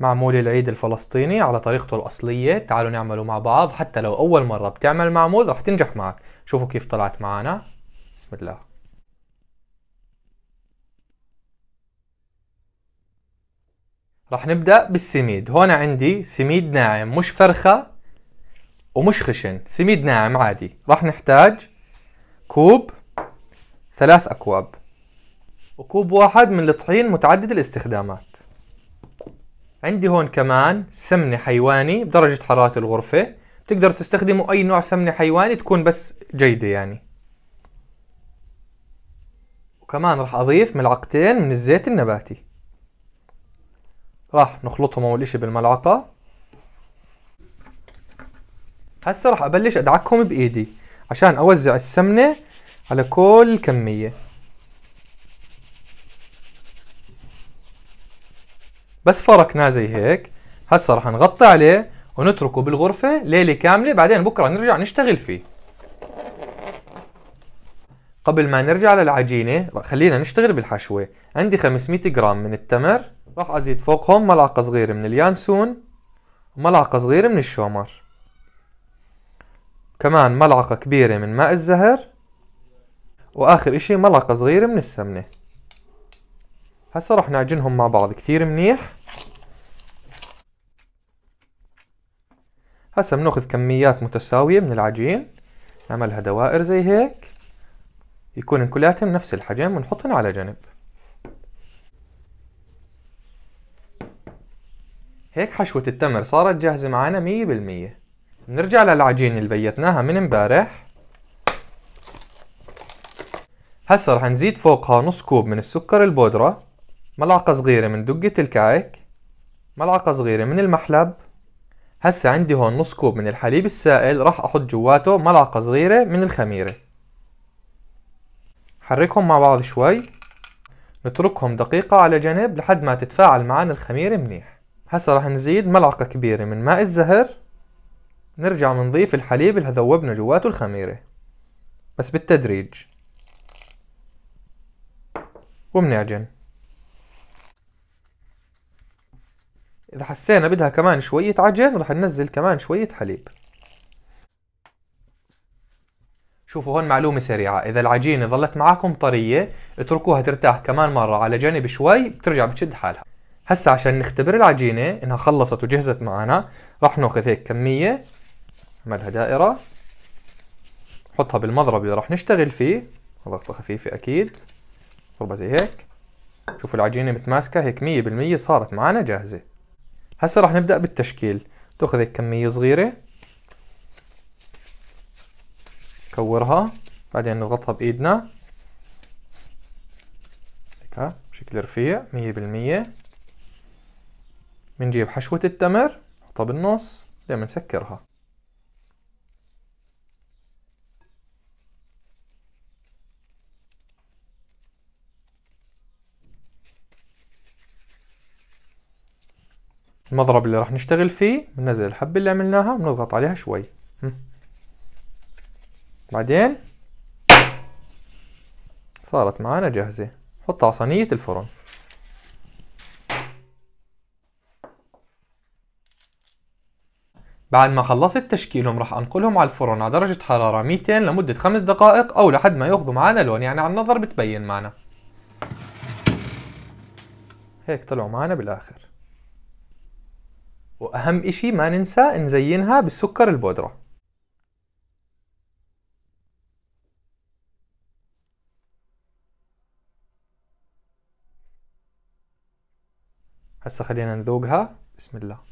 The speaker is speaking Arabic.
معمول العيد الفلسطيني على طريقته الأصلية تعالوا نعمله مع بعض حتى لو أول مرة بتعمل معمول رح تنجح معك شوفوا كيف طلعت معنا بسم الله رح نبدأ بالسميد هون عندي سميد ناعم مش فرخة ومش خشن سميد ناعم عادي رح نحتاج كوب ثلاث أكواب وكوب واحد من الطحين متعدد الاستخدامات عندي هون كمان سمنة حيواني بدرجة حرارة الغرفة بتقدروا تستخدموا أي نوع سمنة حيواني تكون بس جيدة يعني وكمان راح أضيف ملعقتين من الزيت النباتي راح نخلطهم أول إشي بالملعقة هسا راح أبلش أدعكهم بإيدي عشان أوزع السمنة على كل كمية بس فركناه زي هيك هسا رح نغطي عليه ونتركه بالغرفة ليلة كاملة بعدين بكرة نرجع نشتغل فيه قبل ما نرجع للعجينة خلينا نشتغل بالحشوة عندي 500 جرام من التمر راح أزيد فوقهم ملعقة صغيرة من اليانسون وملعقة صغيرة من الشومر كمان ملعقة كبيرة من ماء الزهر وآخر إشي ملعقة صغيرة من السمنة هسه راح نعجنهم مع بعض كثير منيح هسه بناخذ كميات متساوية من العجين نعملها دوائر زي هيك يكون كلياتهم نفس الحجم ونحطهم على جنب هيك حشوة التمر صارت جاهزة معنا مية بالمية نرجع للعجين اللي بيتناها من امبارح هسه رح نزيد فوقها نص كوب من السكر البودرة ملعقة صغيرة من دقة الكعك ملعقة صغيرة من المحلب هسا عندي هون نص كوب من الحليب السائل راح احط جواته ملعقة صغيرة من الخميرة حركهم مع بعض شوي نتركهم دقيقة على جنب لحد ما تتفاعل معنا الخميرة منيح هسا راح نزيد ملعقة كبيرة من ماء الزهر نرجع نضيف الحليب اللي ذوبنا جواته الخميرة بس بالتدريج ومنعجن إذا حسينا بدها كمان شوية عجين رح ننزل كمان شوية حليب شوفوا هون معلومة سريعة إذا العجينة ظلت معاكم طرية اتركوها ترتاح كمان مرة على جنب شوي بترجع بتشد حالها هسا عشان نختبر العجينة إنها خلصت وجهزت معنا رح ناخذ هيك كمية نعملها دائرة نحطها بالمضرب اللي رح نشتغل فيه ضغطة خفيفة أكيد ضربة زي هيك شوفوا العجينة متماسكة هيك مية بالمية صارت معنا جاهزة هسا راح نبدأ بالتشكيل تأخذ كمية صغيرة نكورها بعدين نضغطها بإيدنا هيك بشكل رفيع مية بالمية بنجيب حشوة التمر نحطها بالنص دائما نسكرها المضرب اللي راح نشتغل فيه بننزل الحبة اللي عملناها ونضغط عليها شوي بعدين صارت معانا جاهزة حطها على صينية الفرن بعد ما خلصت تشكيلهم راح انقلهم على الفرن على درجة حرارة 200 لمدة 5 دقائق او لحد ما ياخذوا معانا لون يعني على النظر بتبين معنا هيك طلعوا معنا بالاخر واهم اشي ما ننسى نزينها بالسكر البودرة هسا خلينا نذوقها بسم الله